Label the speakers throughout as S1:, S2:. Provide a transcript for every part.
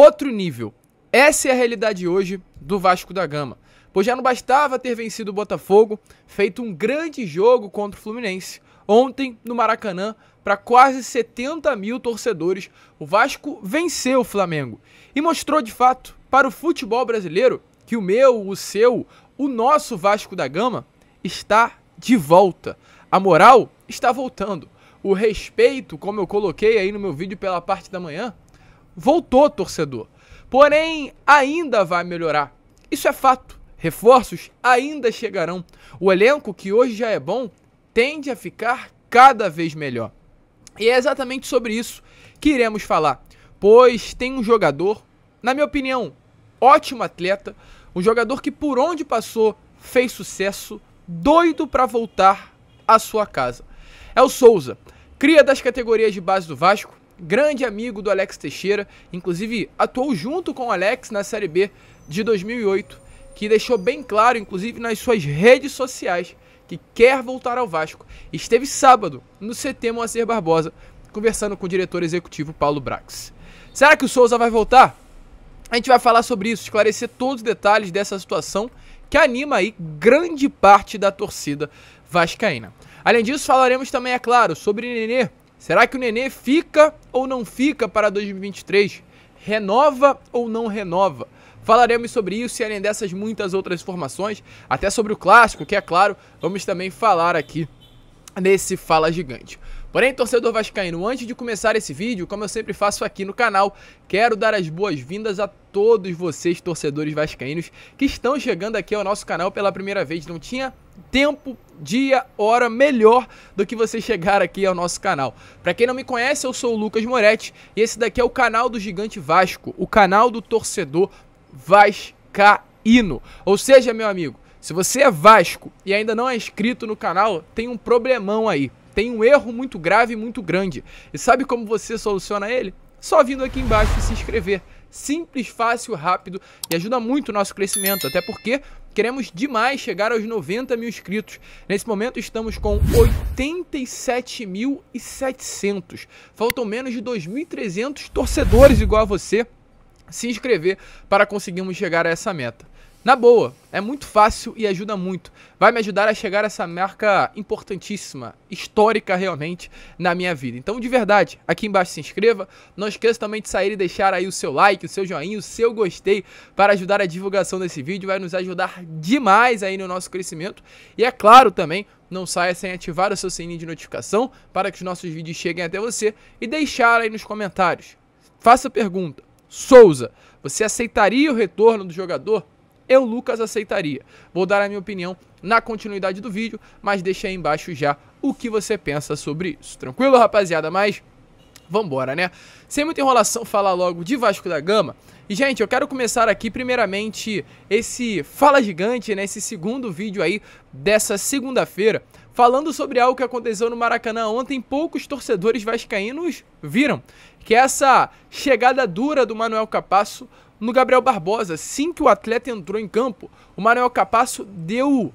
S1: outro nível. Essa é a realidade hoje do Vasco da Gama. Pois já não bastava ter vencido o Botafogo, feito um grande jogo contra o Fluminense. Ontem, no Maracanã, para quase 70 mil torcedores, o Vasco venceu o Flamengo e mostrou de fato para o futebol brasileiro que o meu, o seu, o nosso Vasco da Gama está de volta. A moral está voltando. O respeito, como eu coloquei aí no meu vídeo pela parte da manhã, voltou torcedor. Porém, ainda vai melhorar. Isso é fato. Reforços ainda chegarão. O elenco, que hoje já é bom, tende a ficar cada vez melhor. E é exatamente sobre isso que iremos falar, pois tem um jogador, na minha opinião, ótimo atleta, um jogador que por onde passou fez sucesso, doido para voltar à sua casa. É o Souza, cria das categorias de base do Vasco, grande amigo do Alex Teixeira, inclusive atuou junto com o Alex na Série B de 2008, que deixou bem claro, inclusive nas suas redes sociais, que quer voltar ao Vasco. Esteve sábado no CT Moacir Barbosa, conversando com o diretor executivo Paulo Brax. Será que o Souza vai voltar? A gente vai falar sobre isso, esclarecer todos os detalhes dessa situação que anima aí grande parte da torcida vascaína. Além disso, falaremos também, é claro, sobre Nenê, Será que o Nenê fica ou não fica para 2023? Renova ou não renova? Falaremos sobre isso e além dessas muitas outras informações, até sobre o clássico, que é claro, vamos também falar aqui nesse Fala Gigante. Porém, torcedor vascaíno, antes de começar esse vídeo, como eu sempre faço aqui no canal, quero dar as boas-vindas a todos vocês, torcedores vascaínos, que estão chegando aqui ao nosso canal pela primeira vez. Não tinha tempo, dia, hora melhor do que você chegar aqui ao nosso canal. Para quem não me conhece, eu sou o Lucas Moretti e esse daqui é o canal do Gigante Vasco, o canal do torcedor vascaíno. Ou seja, meu amigo, se você é Vasco e ainda não é inscrito no canal, tem um problemão aí. Tem um erro muito grave e muito grande. E sabe como você soluciona ele? Só vindo aqui embaixo e se inscrever simples, fácil, rápido e ajuda muito o nosso crescimento, até porque queremos demais chegar aos 90 mil inscritos. Nesse momento estamos com 87.700. Faltam menos de 2.300 torcedores igual a você se inscrever para conseguirmos chegar a essa meta. Na boa, é muito fácil e ajuda muito. Vai me ajudar a chegar a essa marca importantíssima, histórica realmente, na minha vida. Então, de verdade, aqui embaixo se inscreva. Não esqueça também de sair e deixar aí o seu like, o seu joinha, o seu gostei para ajudar a divulgação desse vídeo. Vai nos ajudar demais aí no nosso crescimento. E é claro também, não saia sem ativar o seu sininho de notificação para que os nossos vídeos cheguem até você e deixar aí nos comentários. Faça a pergunta. Souza, você aceitaria o retorno do jogador? eu, Lucas, aceitaria. Vou dar a minha opinião na continuidade do vídeo, mas deixa aí embaixo já o que você pensa sobre isso. Tranquilo, rapaziada? Mas vambora, né? Sem muita enrolação, falar logo de Vasco da Gama. E, gente, eu quero começar aqui, primeiramente, esse Fala Gigante, né? Esse segundo vídeo aí dessa segunda-feira, falando sobre algo que aconteceu no Maracanã ontem. Poucos torcedores vascaínos viram que é essa chegada dura do Manuel Capasso no Gabriel Barbosa. Assim que o atleta entrou em campo, o Manuel Capasso deu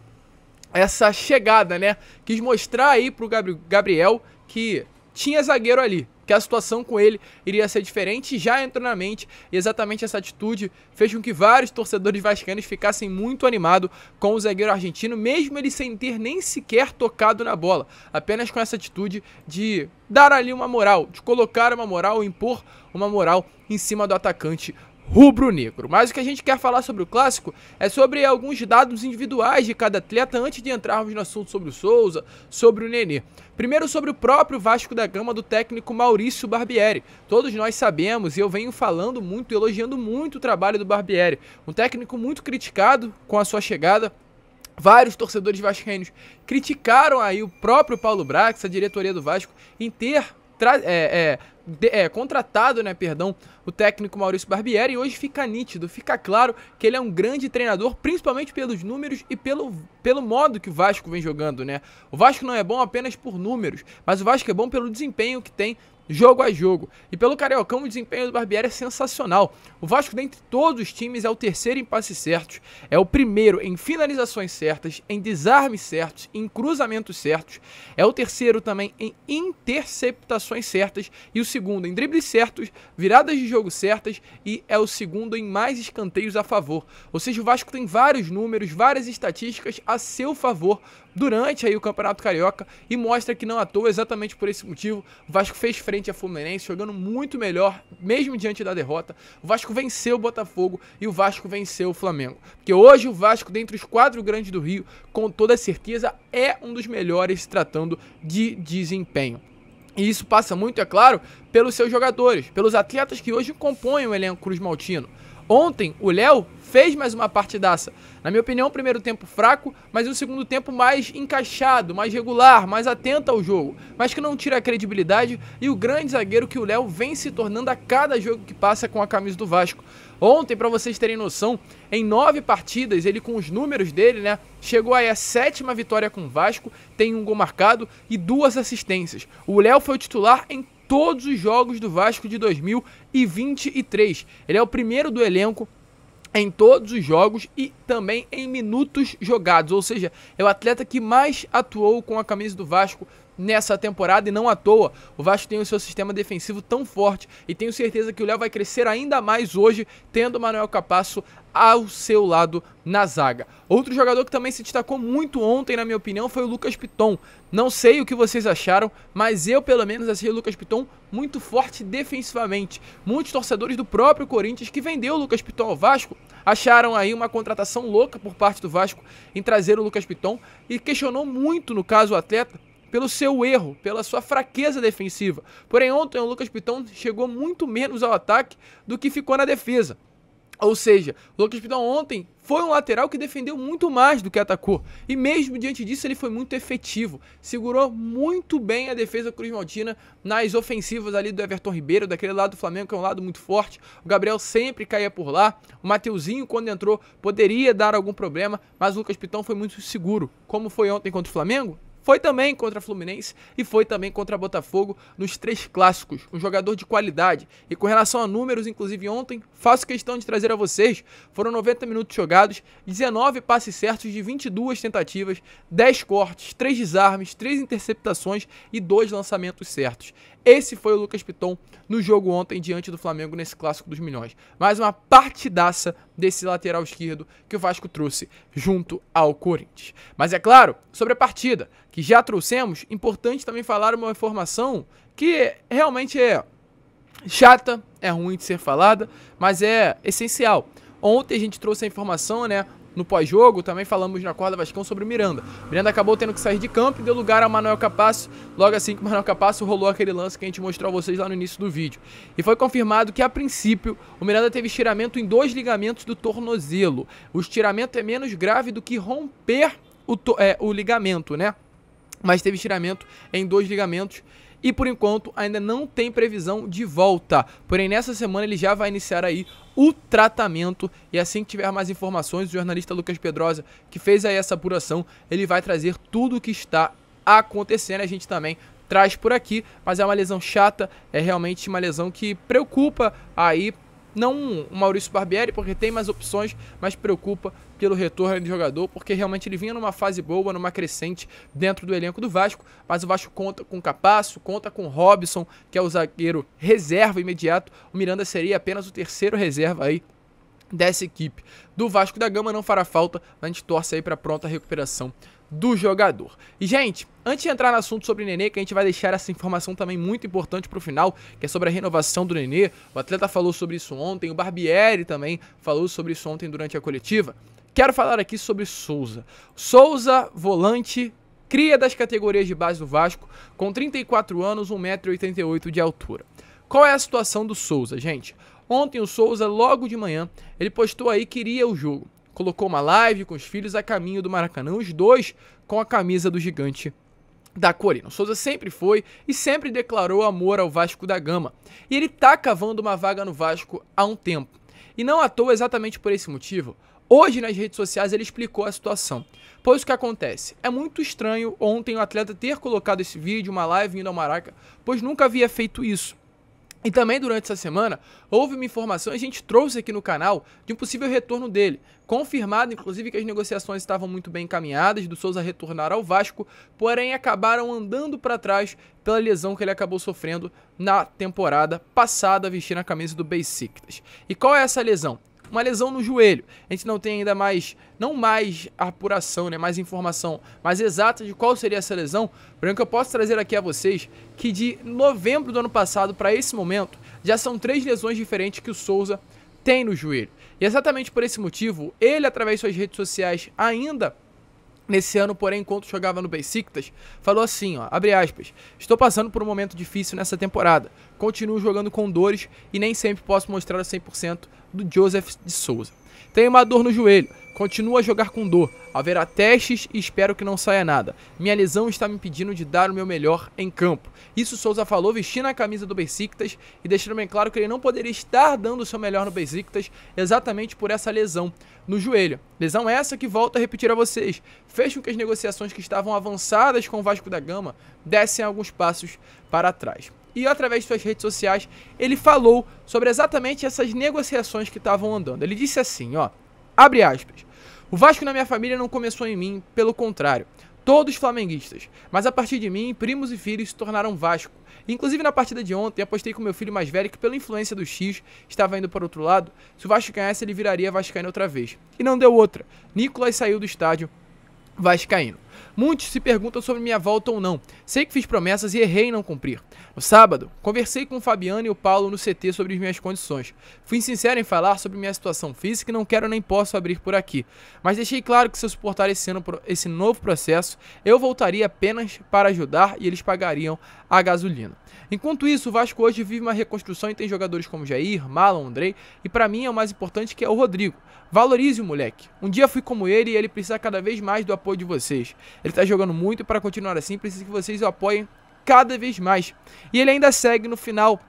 S1: essa chegada, né? Quis mostrar aí pro Gabriel que tinha zagueiro ali, que a situação com ele iria ser diferente. Já entrou na mente e exatamente essa atitude fez com que vários torcedores vascaínos ficassem muito animados com o zagueiro argentino, mesmo ele sem ter nem sequer tocado na bola, apenas com essa atitude de dar ali uma moral, de colocar uma moral, impor uma moral em cima do atacante rubro-negro. Mas o que a gente quer falar sobre o clássico é sobre alguns dados individuais de cada atleta antes de entrarmos no assunto sobre o Souza, sobre o Nenê. Primeiro sobre o próprio Vasco da Gama do técnico Maurício Barbieri. Todos nós sabemos e eu venho falando muito, elogiando muito o trabalho do Barbieri, um técnico muito criticado com a sua chegada, Vários torcedores vascaínos criticaram aí o próprio Paulo Brax, a diretoria do Vasco, em ter é, é, de, é, contratado, né, perdão, o técnico Maurício Barbieri, e hoje fica nítido, fica claro que ele é um grande treinador, principalmente pelos números e pelo, pelo modo que o Vasco vem jogando, né? O Vasco não é bom apenas por números, mas o Vasco é bom pelo desempenho que tem jogo a jogo. E pelo Cariocão, o desempenho do Barbieri é sensacional. O Vasco, dentre todos os times, é o terceiro em passes certos, é o primeiro em finalizações certas, em desarmes certos, em cruzamentos certos, é o terceiro também em interceptações certas e o segundo em dribles certos, viradas de jogo certas e é o segundo em mais escanteios a favor. Ou seja, o Vasco tem vários números, várias estatísticas a seu favor durante aí o Campeonato Carioca e mostra que não à toa, exatamente por esse motivo, o Vasco fez frente à Fluminense, jogando muito melhor, mesmo diante da derrota. O Vasco venceu o Botafogo e o Vasco venceu o Flamengo. Porque hoje o Vasco, dentre os quatro grandes do Rio, com toda certeza é um dos melhores tratando de desempenho. E isso passa muito, é claro, pelos seus jogadores, pelos atletas que hoje compõem o elenco Cruz Maltino. Ontem, o Léo fez mais uma partidaça. Na minha opinião, o primeiro tempo fraco, mas o segundo tempo mais encaixado, mais regular, mais atento ao jogo, mas que não tira a credibilidade e o grande zagueiro que o Léo vem se tornando a cada jogo que passa com a camisa do Vasco. Ontem, para vocês terem noção, em nove partidas, ele com os números dele, né, chegou aí a sétima vitória com o Vasco, tem um gol marcado e duas assistências. O Léo foi o titular em todos os jogos do Vasco de 2023. Ele é o primeiro do elenco em todos os jogos e também em minutos jogados, ou seja, é o atleta que mais atuou com a camisa do Vasco nessa temporada e não à toa. O Vasco tem o seu sistema defensivo tão forte e tenho certeza que o Léo vai crescer ainda mais hoje, tendo o Manuel Capasso ao seu lado na zaga. Outro jogador que também se destacou muito ontem, na minha opinião, foi o Lucas Piton. Não sei o que vocês acharam, mas eu pelo menos achei o Lucas Piton muito forte defensivamente. Muitos torcedores do próprio Corinthians que vendeu o Lucas Piton ao Vasco acharam aí uma contratação louca por parte do Vasco em trazer o Lucas Piton e questionou muito, no caso, o atleta pelo seu erro, pela sua fraqueza defensiva. Porém, ontem o Lucas Piton chegou muito menos ao ataque do que ficou na defesa. Ou seja, o Lucas Piton ontem foi um lateral que defendeu muito mais do que atacou. E mesmo diante disso, ele foi muito efetivo. Segurou muito bem a defesa Cruz Maltina nas ofensivas ali do Everton Ribeiro, daquele lado do Flamengo, que é um lado muito forte. O Gabriel sempre caía por lá. O Mateuzinho, quando entrou, poderia dar algum problema, mas o Lucas Piton foi muito seguro. Como foi ontem contra o Flamengo? Foi também contra Fluminense e foi também contra Botafogo nos três clássicos. Um jogador de qualidade. E com relação a números, inclusive ontem, faço questão de trazer a vocês: foram 90 minutos jogados, 19 passes certos de 22 tentativas, 10 cortes, 3 desarmes, 3 interceptações e 2 lançamentos certos. Esse foi o Lucas Piton no jogo ontem diante do Flamengo nesse clássico dos milhões. Mais uma partidaça desse lateral esquerdo que o Vasco trouxe junto ao Corinthians. Mas é claro, sobre a partida que já trouxemos, importante também falar uma informação que realmente é chata, é ruim de ser falada, mas é essencial. Ontem a gente trouxe a informação, né, no pós-jogo, também falamos na corda Vascão sobre o Miranda. Miranda acabou tendo que sair de campo e deu lugar a Manuel Capasso. Logo assim que Manuel Capasso rolou aquele lance que a gente mostrou a vocês lá no início do vídeo. E foi confirmado que, a princípio, o Miranda teve estiramento em dois ligamentos do tornozelo. O estiramento é menos grave do que romper o, é, o ligamento, né? Mas teve estiramento em dois ligamentos e por enquanto ainda não tem previsão de volta. Porém, nessa semana ele já vai iniciar aí o tratamento e assim que tiver mais informações, o jornalista Lucas Pedrosa, que fez aí essa apuração, ele vai trazer tudo o que está acontecendo. A gente também traz por aqui, mas é uma lesão chata, é realmente uma lesão que preocupa aí não o Maurício Barbieri, porque tem mais opções, mas preocupa pelo retorno do jogador, porque realmente ele vinha numa fase boa, numa crescente dentro do elenco do Vasco, mas o Vasco conta com Capasso, conta com Robson, que é o zagueiro reserva imediato. O Miranda seria apenas o terceiro reserva aí dessa equipe. Do Vasco da Gama não fará falta, mas a gente torce aí para pronta recuperação do jogador. E, gente, antes de entrar no assunto sobre o Nenê, que a gente vai deixar essa informação também muito importante para o final, que é sobre a renovação do Nenê. O atleta falou sobre isso ontem, o Barbieri também falou sobre isso ontem durante a coletiva. Quero falar aqui sobre Souza. Souza, volante, cria das categorias de base do Vasco, com 34 anos, 1,88m de altura. Qual é a situação do Souza, gente? Ontem o Souza, logo de manhã, ele postou aí que iria o jogo colocou uma live com os filhos a caminho do Maracanã, os dois com a camisa do gigante da O Souza sempre foi e sempre declarou amor ao Vasco da Gama. E ele tá cavando uma vaga no Vasco há um tempo. E não à toa exatamente por esse motivo. Hoje nas redes sociais ele explicou a situação. Pois o que acontece? É muito estranho ontem o atleta ter colocado esse vídeo, uma live indo ao Maraca, pois nunca havia feito isso. E também durante essa semana houve uma informação, a gente trouxe aqui no canal, de um possível retorno dele. Confirmado, inclusive, que as negociações estavam muito bem encaminhadas, do Souza retornar ao Vasco, porém acabaram andando para trás pela lesão que ele acabou sofrendo na temporada passada vestindo a camisa do Besiktas. E qual é essa lesão? uma lesão no joelho. A gente não tem ainda mais, não mais apuração, né, mais informação mais exata de qual seria essa lesão. Porém, que eu posso trazer aqui a vocês que de novembro do ano passado para esse momento, já são três lesões diferentes que o Souza tem no joelho. E é exatamente por esse motivo, ele, através de suas redes sociais, ainda nesse ano, porém, enquanto jogava no Besiktas, falou assim, ó, abre aspas, estou passando por um momento difícil nessa temporada, continuo jogando com dores e nem sempre posso mostrar a 100% do Joseph de Souza. Tenho uma dor no joelho, continuo a jogar com dor, haverá testes e espero que não saia nada. Minha lesão está me impedindo de dar o meu melhor em campo. Isso Souza falou vestindo a camisa do Besiktas e deixando bem claro que ele não poderia estar dando o seu melhor no Besiktas exatamente por essa lesão no joelho. Lesão essa que volto a repetir a vocês, fez com que as negociações que estavam avançadas com o Vasco da Gama dessem alguns passos para trás e através de suas redes sociais, ele falou sobre exatamente essas negociações que estavam andando. Ele disse assim, ó, abre aspas. O Vasco na minha família não começou em mim, pelo contrário. Todos flamenguistas, mas a partir de mim, primos e filhos se tornaram Vasco. Inclusive na partida de ontem, apostei com meu filho mais velho que, pela influência do X, estava indo para outro lado. Se o Vasco ganhasse, ele viraria Vascaíno outra vez. E não deu outra. Nicolas saiu do estádio Vascaíno. Muitos se perguntam sobre minha volta ou não. Sei que fiz promessas e errei em não cumprir. No sábado, conversei com o Fabiano e o Paulo no CT sobre as minhas condições. Fui sincero em falar sobre minha situação física e não quero nem posso abrir por aqui, mas deixei claro que se eu suportar esse, ano, esse novo processo, eu voltaria apenas para ajudar e eles pagariam a gasolina. Enquanto isso, o Vasco hoje vive uma reconstrução e tem jogadores como Jair, Malon, Andrei e para mim é o mais importante que é o Rodrigo. Valorize o moleque. Um dia fui como ele e ele precisa cada vez mais do apoio de vocês. Ele está jogando muito e para continuar assim precisa que vocês o apoiem cada vez mais. E ele ainda segue no final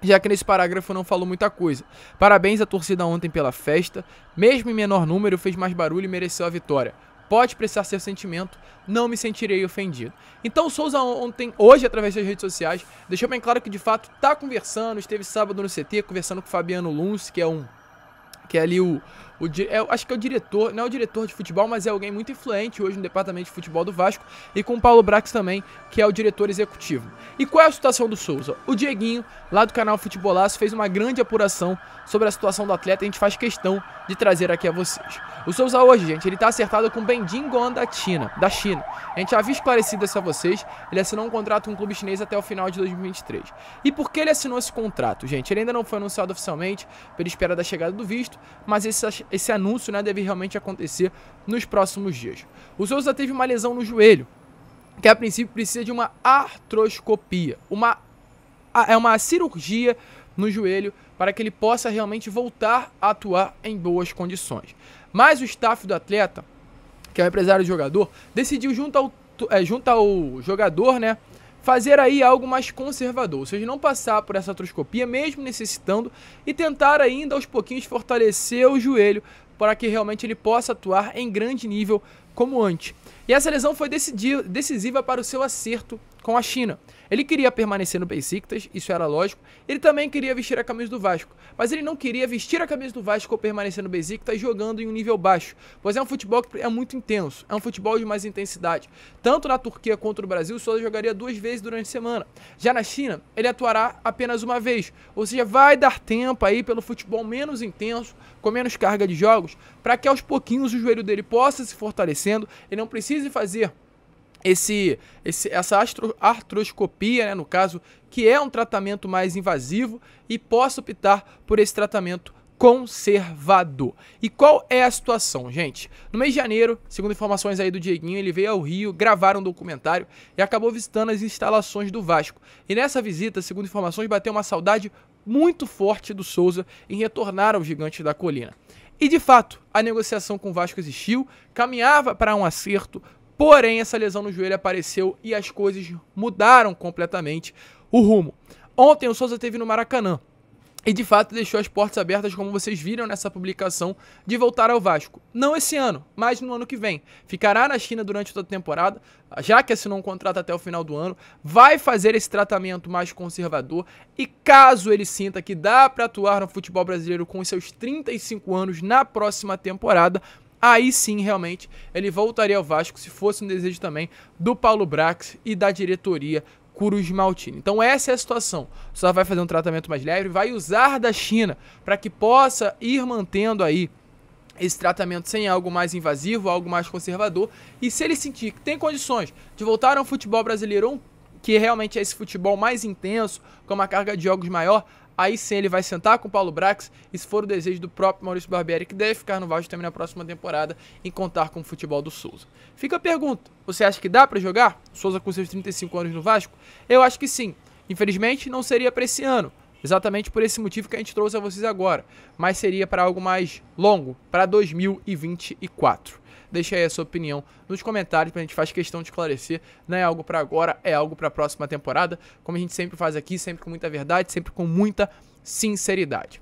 S1: já que nesse parágrafo não falou muita coisa. Parabéns à torcida ontem pela festa, mesmo em menor número, fez mais barulho e mereceu a vitória. Pode expressar seu sentimento, não me sentirei ofendido. Então Souza ontem, hoje, através das redes sociais, deixou bem claro que de fato está conversando, esteve sábado no CT, conversando com Fabiano Luns, que é um que é ali o, o, é, acho que é o diretor, não é o diretor de futebol, mas é alguém muito influente hoje no departamento de futebol do Vasco, e com o Paulo Brax também, que é o diretor executivo. E qual é a situação do Souza? O Dieguinho, lá do canal Futebolaço, fez uma grande apuração sobre a situação do atleta, e a gente faz questão de trazer aqui a vocês. O Souza hoje, gente, ele está acertado com o Bendin Gon da China, da China. A gente já havia esclarecido isso a vocês, ele assinou um contrato com um clube chinês até o final de 2023. E por que ele assinou esse contrato, gente? Ele ainda não foi anunciado oficialmente, pela espera da chegada do visto, mas esse esse anúncio né, deve realmente acontecer nos próximos dias. O Souza teve uma lesão no joelho, que a princípio precisa de uma artroscopia, uma ah, é uma cirurgia no joelho para que ele possa realmente voltar a atuar em boas condições. Mas o staff do atleta, que é o empresário do jogador, decidiu junto ao, é, junto ao jogador, né, fazer aí algo mais conservador, ou seja, não passar por essa atroscopia mesmo necessitando e tentar ainda aos pouquinhos fortalecer o joelho para que realmente ele possa atuar em grande nível como antes. E essa lesão foi decisiva para o seu acerto com a China. Ele queria permanecer no Besiktas, isso era lógico. Ele também queria vestir a camisa do Vasco, mas ele não queria vestir a camisa do Vasco ou permanecer no Besiktas jogando em um nível baixo, pois é um futebol que é muito intenso, é um futebol de mais intensidade. Tanto na Turquia quanto no Brasil, o Souza jogaria duas vezes durante a semana. Já na China, ele atuará apenas uma vez, ou seja, vai dar tempo aí pelo futebol menos intenso, com menos carga de jogos, para que aos pouquinhos o joelho dele possa se fortalecer acontecendo, ele não precise fazer esse, esse, essa astro, artroscopia, né, no caso, que é um tratamento mais invasivo e possa optar por esse tratamento conservador. E qual é a situação, gente? No mês de janeiro, segundo informações aí do Dieguinho, ele veio ao Rio, gravar um documentário e acabou visitando as instalações do Vasco. E nessa visita, segundo informações, bateu uma saudade muito forte do Souza em retornar ao gigante da colina. E de fato, a negociação com o Vasco existiu, caminhava para um acerto, porém essa lesão no joelho apareceu e as coisas mudaram completamente o rumo. Ontem o Souza teve no Maracanã e de fato deixou as portas abertas, como vocês viram nessa publicação, de voltar ao Vasco. Não esse ano, mas no ano que vem. Ficará na China durante toda a temporada, já que assinou um contrato até o final do ano, vai fazer esse tratamento mais conservador e caso ele sinta que dá para atuar no futebol brasileiro com seus 35 anos na próxima temporada, aí sim realmente ele voltaria ao Vasco se fosse um desejo também do Paulo Brax e da diretoria cura o esmaltine. Então essa é a situação. Só vai fazer um tratamento mais leve, vai usar da China para que possa ir mantendo aí esse tratamento sem algo mais invasivo, algo mais conservador. E se ele sentir que tem condições de voltar ao futebol brasileiro, que realmente é esse futebol mais intenso, com uma carga de jogos maior, Aí sim ele vai sentar com o Paulo Brax, e se for o desejo do próprio Maurício Barbieri, que deve ficar no Vasco também na próxima temporada e contar com o futebol do Souza. Fica a pergunta: você acha que dá para jogar? Souza com seus 35 anos no Vasco? Eu acho que sim. Infelizmente não seria para esse ano, Exatamente por esse motivo que a gente trouxe a vocês agora, mas seria para algo mais longo, para 2024. Deixa aí a sua opinião nos comentários pra gente faz questão de esclarecer. Não é algo para agora, é algo para a próxima temporada, como a gente sempre faz aqui, sempre com muita verdade, sempre com muita sinceridade.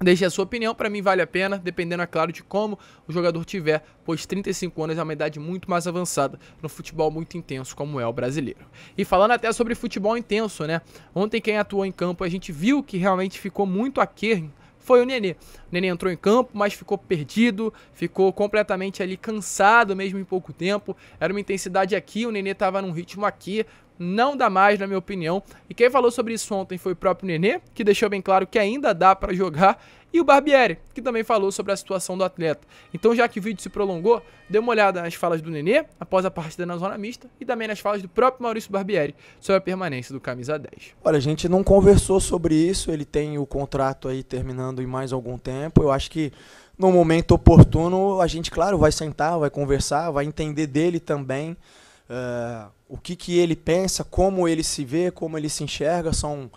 S1: Deixe a sua opinião, para mim vale a pena, dependendo, é claro, de como o jogador tiver, pois 35 anos é uma idade muito mais avançada no futebol muito intenso como é o brasileiro. E falando até sobre futebol intenso, né? Ontem quem atuou em campo, a gente viu que realmente ficou muito aquém foi o Nenê. O Nenê entrou em campo, mas ficou perdido, ficou completamente ali cansado mesmo em pouco tempo. Era uma intensidade aqui, o Nenê estava num ritmo aqui, não dá mais, na minha opinião. E quem falou sobre isso ontem foi o próprio Nenê, que deixou bem claro que ainda dá para jogar e o Barbieri, que também falou sobre a situação do atleta. Então, já que o vídeo se prolongou, dê uma olhada nas falas do Nenê após a partida na zona mista e também nas falas do próprio Maurício Barbieri sobre a permanência do camisa 10. Olha, a gente não conversou sobre isso, ele tem o contrato aí terminando em mais algum tempo. Eu acho que no momento oportuno a gente, claro, vai sentar, vai conversar, vai entender dele também. Uh, o que, que ele pensa, como ele se vê, como ele se enxerga, são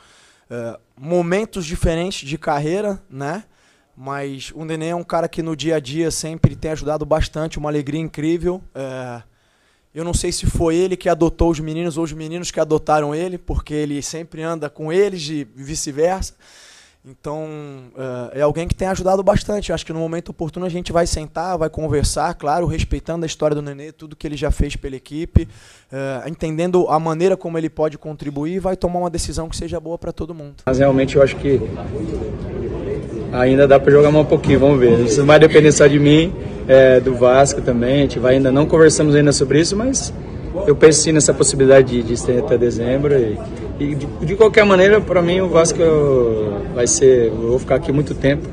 S1: é, momentos diferentes de carreira, né? Mas o Nenê é um cara que no dia a dia sempre tem ajudado bastante, uma alegria incrível. É, eu não sei se foi ele que adotou os meninos ou os meninos que adotaram ele, porque ele sempre anda com eles e vice-versa. Então, eh, é alguém que tem ajudado bastante. Eu acho que no momento oportuno a gente vai sentar, vai conversar, claro, respeitando a história do Nenê, tudo que ele já fez pela equipe, eh, entendendo a maneira como ele pode contribuir, vai tomar uma decisão que seja boa para todo mundo. Mas realmente eu acho que ainda dá para jogar mais um pouquinho, vamos ver. Isso vai depender só de mim, é, do Vasco também. A gente vai ainda não conversamos ainda sobre isso, mas eu penso sim nessa possibilidade de, de ter até dezembro e e de, de qualquer maneira, para mim o Vasco vai ser, eu vou ficar aqui muito tempo.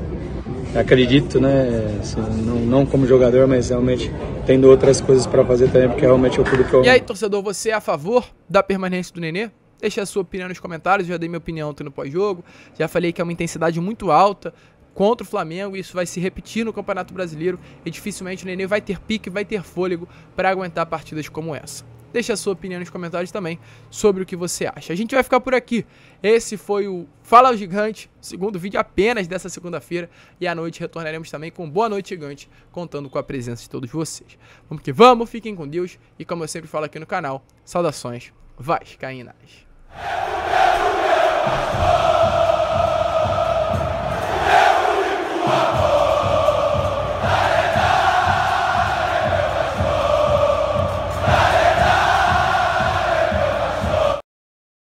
S1: Acredito, né? Assim, não, não como jogador, mas realmente tendo outras coisas para fazer também, porque realmente é o clube que eu. E aí, torcedor, você é a favor da permanência do Nenê? Deixe a sua opinião nos comentários, já dei minha opinião ontem no pós-jogo. Já falei que é uma intensidade muito alta, contra o Flamengo. Isso vai se repetir no Campeonato Brasileiro e dificilmente o Nenê vai ter pique, vai ter fôlego para aguentar partidas como essa. Deixe a sua opinião nos comentários também sobre o que você acha. A gente vai ficar por aqui. Esse foi o Fala ao Gigante, segundo vídeo apenas dessa segunda-feira. E à noite retornaremos também com Boa Noite Gigante, contando com a presença de todos vocês. Vamos que vamos, fiquem com Deus. E como eu sempre falo aqui no canal, saudações vascaínas. É